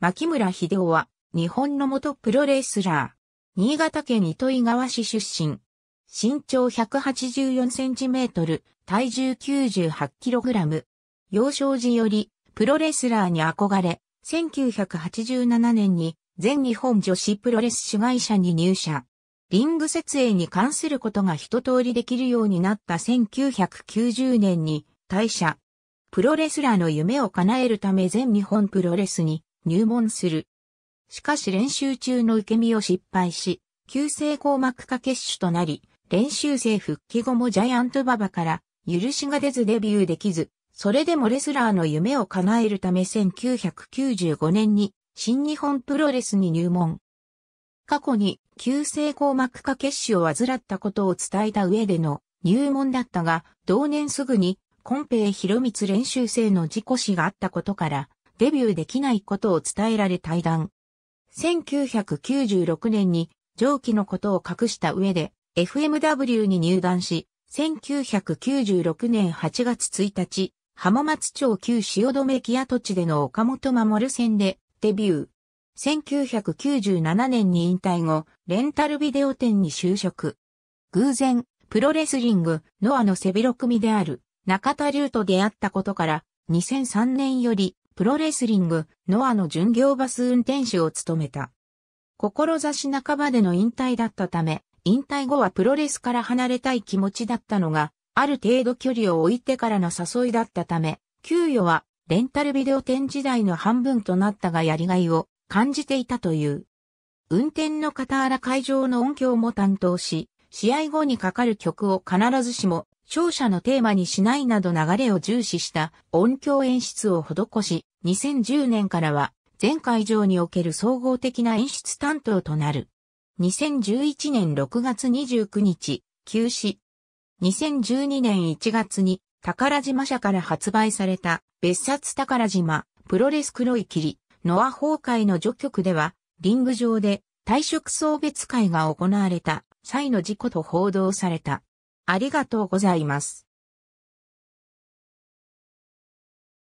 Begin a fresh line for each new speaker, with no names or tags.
牧村秀夫は、日本の元プロレスラー。新潟県糸井川市出身。身長184センチメートル、体重98キログラム。幼少時より、プロレスラーに憧れ、1987年に全日本女子プロレス主会社に入社。リング設営に関することが一通りできるようになった1990年に退社。プロレスラーの夢を叶えるため全日本プロレスに入門する。しかし練習中の受け身を失敗し、急性硬膜下血腫となり、練習生復帰後もジャイアント馬場から許しが出ずデビューできず、それでもレスラーの夢を叶えるため1995年に新日本プロレスに入門。過去に急性硬膜下血腫を患ったことを伝えた上での入門だったが、同年すぐに、コンペイヒロミツ練習生の事故死があったことから、デビューできないことを伝えられ対談。1996年に上記のことを隠した上で FMW に入団し、1996年8月1日、浜松町旧汐留木跡地での岡本守戦でデビュー。1997年に引退後、レンタルビデオ店に就職。偶然、プロレスリング、ノアの背広組である、中田龍と出会ったことから、2003年より、プロレスリング、ノアの巡業バス運転手を務めた。志半ばでの引退だったため、引退後はプロレスから離れたい気持ちだったのが、ある程度距離を置いてからの誘いだったため、給与はレンタルビデオ店時代の半分となったがやりがいを感じていたという。運転の傍ら会場の音響も担当し、試合後にかかる曲を必ずしも勝者のテーマにしないなど流れを重視した音響演出を施し、2010年からは全会場における総合的な演出担当となる。2011年6月29日、休止。2012年1月に宝島社から発売された別冊宝島プロレス黒い霧ノア崩壊の序曲ではリング上で退職送別会が行われた際の事故と報道された。ありがとうございます。